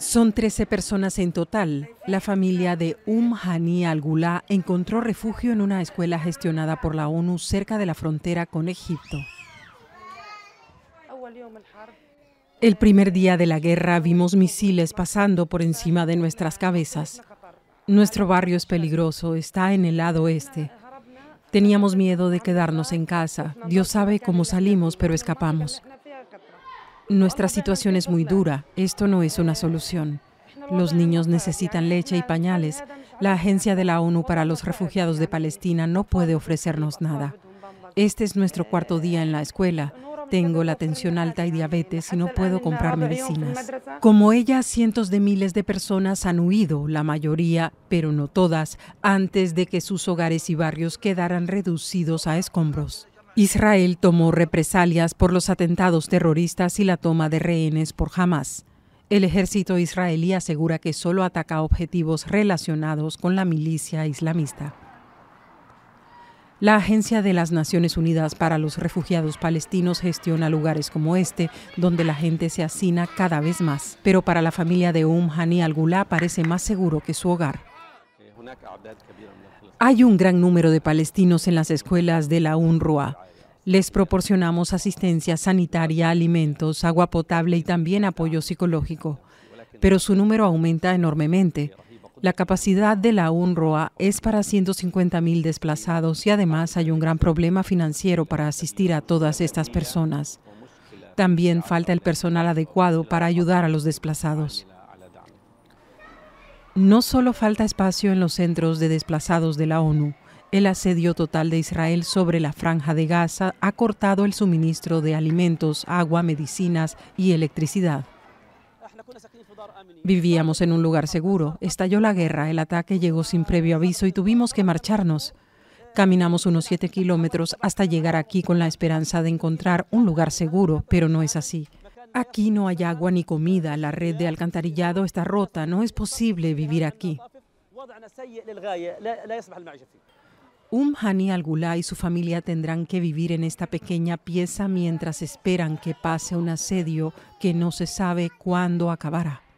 Son 13 personas en total. La familia de Um Hani al Gulá encontró refugio en una escuela gestionada por la ONU cerca de la frontera con Egipto. El primer día de la guerra vimos misiles pasando por encima de nuestras cabezas. Nuestro barrio es peligroso, está en el lado este. Teníamos miedo de quedarnos en casa. Dios sabe cómo salimos, pero escapamos. Nuestra situación es muy dura. Esto no es una solución. Los niños necesitan leche y pañales. La Agencia de la ONU para los Refugiados de Palestina no puede ofrecernos nada. Este es nuestro cuarto día en la escuela. Tengo la tensión alta y diabetes y no puedo comprar medicinas. Como ella, cientos de miles de personas han huido, la mayoría, pero no todas, antes de que sus hogares y barrios quedaran reducidos a escombros. Israel tomó represalias por los atentados terroristas y la toma de rehenes por Hamas. El ejército israelí asegura que solo ataca objetivos relacionados con la milicia islamista. La Agencia de las Naciones Unidas para los Refugiados Palestinos gestiona lugares como este, donde la gente se hacina cada vez más, pero para la familia de Um Hani al-Gulá parece más seguro que su hogar. Hay un gran número de palestinos en las escuelas de la UNRWA. Les proporcionamos asistencia sanitaria, alimentos, agua potable y también apoyo psicológico. Pero su número aumenta enormemente. La capacidad de la UNRWA es para 150.000 desplazados y además hay un gran problema financiero para asistir a todas estas personas. También falta el personal adecuado para ayudar a los desplazados. No solo falta espacio en los centros de desplazados de la ONU, el asedio total de Israel sobre la franja de Gaza ha cortado el suministro de alimentos, agua, medicinas y electricidad. Vivíamos en un lugar seguro, estalló la guerra, el ataque llegó sin previo aviso y tuvimos que marcharnos. Caminamos unos 7 kilómetros hasta llegar aquí con la esperanza de encontrar un lugar seguro, pero no es así. Aquí no hay agua ni comida, la red de alcantarillado está rota, no es posible vivir aquí. Um Hani Algula y su familia tendrán que vivir en esta pequeña pieza mientras esperan que pase un asedio que no se sabe cuándo acabará.